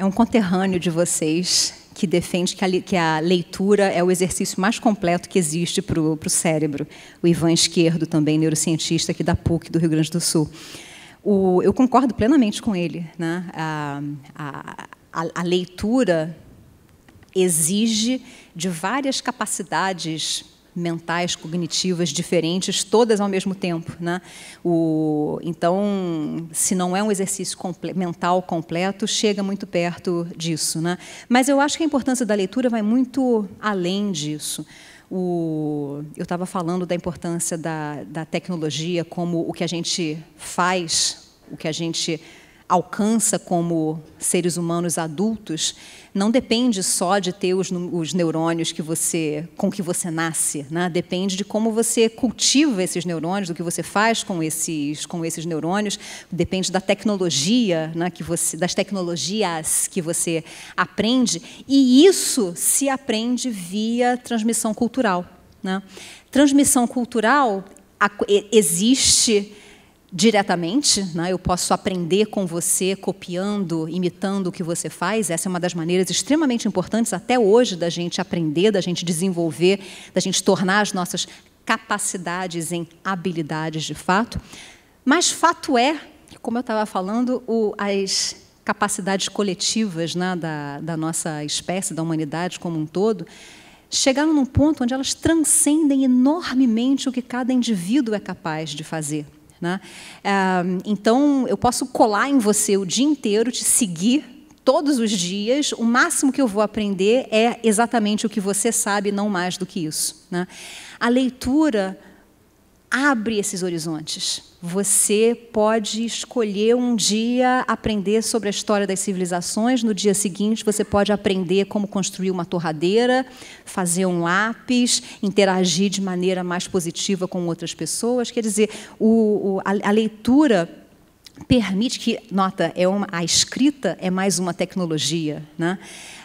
É um conterrâneo de vocês que defende que a, que a leitura é o exercício mais completo que existe para o cérebro. O Ivan Esquerdo, também neurocientista aqui da PUC do Rio Grande do Sul. O, eu concordo plenamente com ele. Né? A, a, a leitura exige de várias capacidades mentais, cognitivas diferentes, todas ao mesmo tempo. Né? O, então, se não é um exercício comple mental completo, chega muito perto disso. Né? Mas eu acho que a importância da leitura vai muito além disso. O, eu estava falando da importância da, da tecnologia como o que a gente faz, o que a gente alcança como seres humanos adultos não depende só de ter os, os neurônios que você, com que você nasce, né? depende de como você cultiva esses neurônios, do que você faz com esses, com esses neurônios, depende da tecnologia, né, que você, das tecnologias que você aprende, e isso se aprende via transmissão cultural. Né? Transmissão cultural existe diretamente, né? eu posso aprender com você, copiando, imitando o que você faz. Essa é uma das maneiras extremamente importantes até hoje da gente aprender, da gente desenvolver, da gente tornar as nossas capacidades em habilidades de fato. Mas fato é, como eu estava falando, o, as capacidades coletivas né, da, da nossa espécie, da humanidade como um todo, chegaram num ponto onde elas transcendem enormemente o que cada indivíduo é capaz de fazer. Né? Ah, então, eu posso colar em você o dia inteiro, te seguir todos os dias. O máximo que eu vou aprender é exatamente o que você sabe, não mais do que isso. Né? A leitura abre esses horizontes. Você pode escolher um dia aprender sobre a história das civilizações, no dia seguinte você pode aprender como construir uma torradeira, fazer um lápis, interagir de maneira mais positiva com outras pessoas. Quer dizer, o, o, a, a leitura permite que, nota, é uma, a escrita é mais uma tecnologia, né?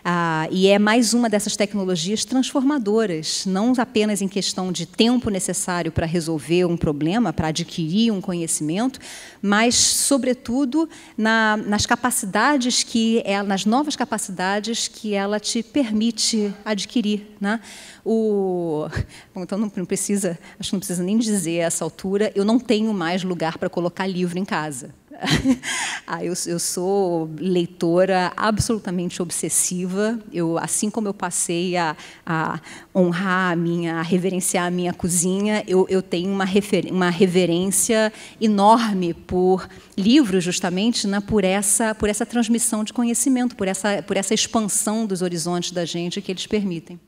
Ah, e é mais uma dessas tecnologias transformadoras, não apenas em questão de tempo necessário para resolver um problema, para adquirir um conhecimento, mas, sobretudo, na, nas capacidades que ela, nas novas capacidades que ela te permite adquirir. Né? O, bom, então não precisa, acho que não precisa nem dizer a essa altura, eu não tenho mais lugar para colocar livro em casa. ah, eu, eu, sou leitora absolutamente obsessiva. Eu, assim como eu passei a, a honrar a minha, a reverenciar a minha cozinha, eu, eu tenho uma, refer, uma reverência enorme por livros, justamente, né, por essa por essa transmissão de conhecimento, por essa por essa expansão dos horizontes da gente que eles permitem.